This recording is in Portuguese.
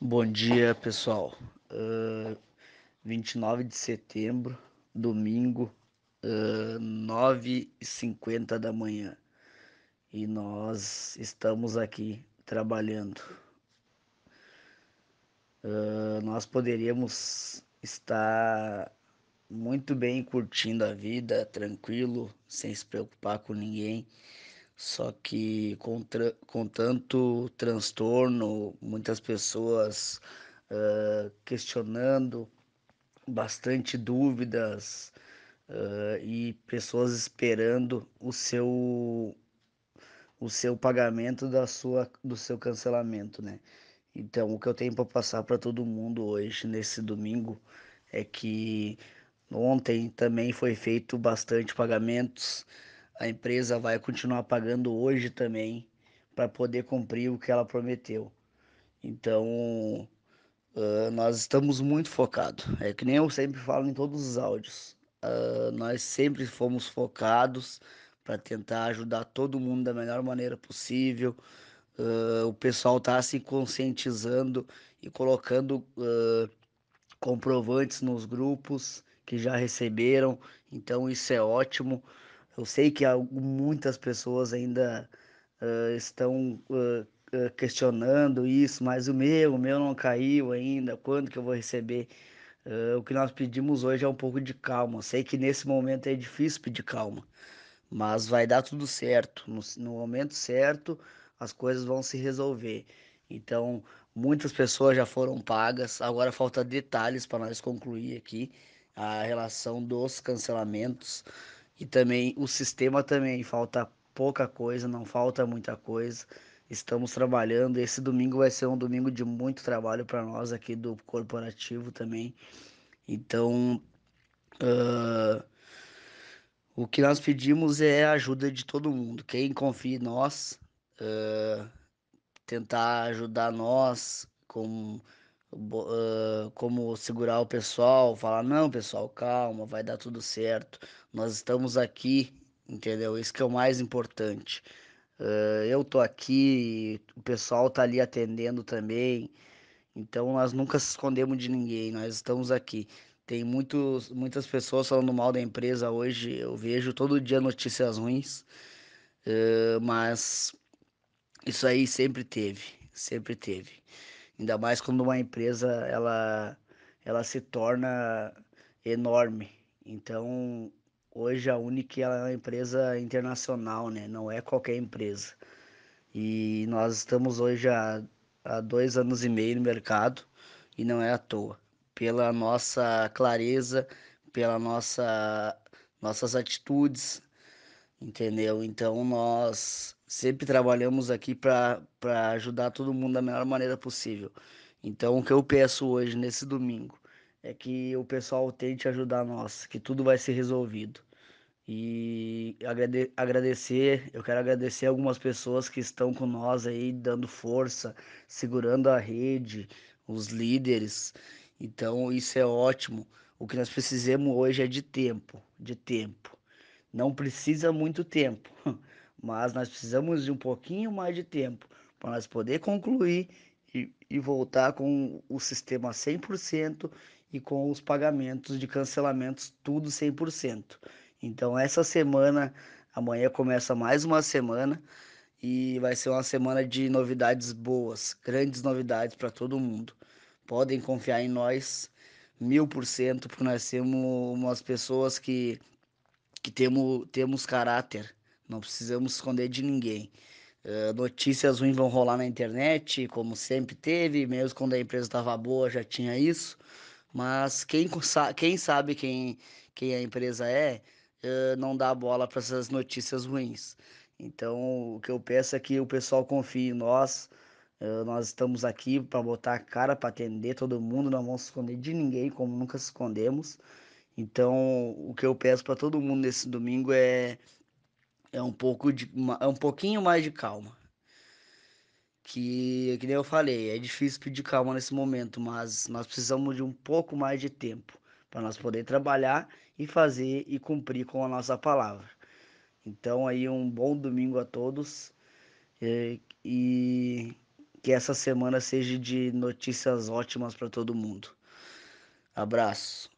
Bom dia, pessoal. Uh, ah, 29 de setembro, domingo, uh, ah, 9h50 da manhã. E nós estamos aqui trabalhando. Uh, nós poderíamos estar muito bem curtindo a vida, tranquilo, sem se preocupar com ninguém, só que com, com tanto transtorno, muitas pessoas uh, questionando, bastante dúvidas uh, e pessoas esperando o seu o seu pagamento da sua do seu cancelamento, né? Então, o que eu tenho para passar para todo mundo hoje nesse domingo é que ontem também foi feito bastante pagamentos a empresa vai continuar pagando hoje também para poder cumprir o que ela prometeu. Então, uh, nós estamos muito focados. É que nem eu sempre falo em todos os áudios. Uh, nós sempre fomos focados para tentar ajudar todo mundo da melhor maneira possível. Uh, o pessoal está se conscientizando e colocando comprovantes nos grupos que já receberam. Então, isso é ótimo. Eu sei que muitas pessoas ainda uh, estão uh, questionando isso, mas o meu, o meu não caiu ainda, quando que eu vou receber? o que nós pedimos hoje é um pouco de calma. Eu sei que nesse momento é difícil pedir calma, mas vai dar tudo certo. No, no momento certo, as coisas vão se resolver. Então, muitas pessoas já foram pagas, agora falta detalhes para nós concluir aqui a relação dos cancelamentos. E também o sistema também falta pouca coisa, não falta muita coisa. Estamos trabalhando. Esse domingo vai ser um domingo de muito trabalho para nós aqui do corporativo também. Então, uh, o que nós pedimos é a ajuda de todo mundo. Quem confia em nós, uh, tentar ajudar nós com uh, como segurar o pessoal, falar, não, pessoal, calma, vai dar tudo certo. Nós estamos aqui, entendeu? Isso que é o mais importante. Uh, eu tô aqui, o pessoal tá ali atendendo também. Então nós nunca se escondemos de ninguém, nós estamos aqui. Tem muitos, muitas pessoas falando mal da empresa hoje, eu vejo todo dia notícias ruins, uh, mas isso aí sempre teve, sempre teve. Ainda mais quando uma empresa ela, ela se torna enorme. Então, hoje a Unic ela é uma empresa internacional, né? Não é qualquer empresa. E nós estamos hoje há, há dois anos e meio no mercado e não é à toa. Pela nossa clareza, pela nossa nossas atitudes, entendeu? Então nós sempre trabalhamos aqui para ajudar todo mundo da melhor maneira possível. Então, o que eu peço hoje, nesse domingo, é que o pessoal tente ajudar nós, que tudo vai ser resolvido. E agrade agradecer, eu quero agradecer algumas pessoas que estão com nós aí, dando força, segurando a rede, os líderes. Então, isso é ótimo. O que nós precisamos hoje é de tempo, de tempo. Não precisa muito tempo. mas nós precisamos de um pouquinho mais de tempo para nós poder concluir e, e voltar com o sistema 100% e com os pagamentos de cancelamentos tudo 100%. Então essa semana, amanhã começa mais uma semana e vai ser uma semana de novidades boas, grandes novidades para todo mundo. Podem confiar em nós mil por cento, porque nós temos umas pessoas que, que temos, temos caráter não precisamos esconder de ninguém. Uh, notícias ruins vão rolar na internet, como sempre teve, mesmo quando a empresa estava boa já tinha isso. Mas quem, quem sabe quem, quem a empresa é, uh, não dá bola para essas notícias ruins. Então, o que eu peço é que o pessoal confie em nós. Uh, nós estamos aqui para botar a cara, para atender todo mundo, não vamos esconder de ninguém, como nunca se escondemos. Então, o que eu peço para todo mundo nesse domingo é é um pouco de é um pouquinho mais de calma. Que, que nem eu falei, é difícil pedir calma nesse momento, mas nós precisamos de um pouco mais de tempo para nós poder trabalhar e fazer e cumprir com a nossa palavra. Então aí um bom domingo a todos e, e que essa semana seja de notícias ótimas para todo mundo. Abraço.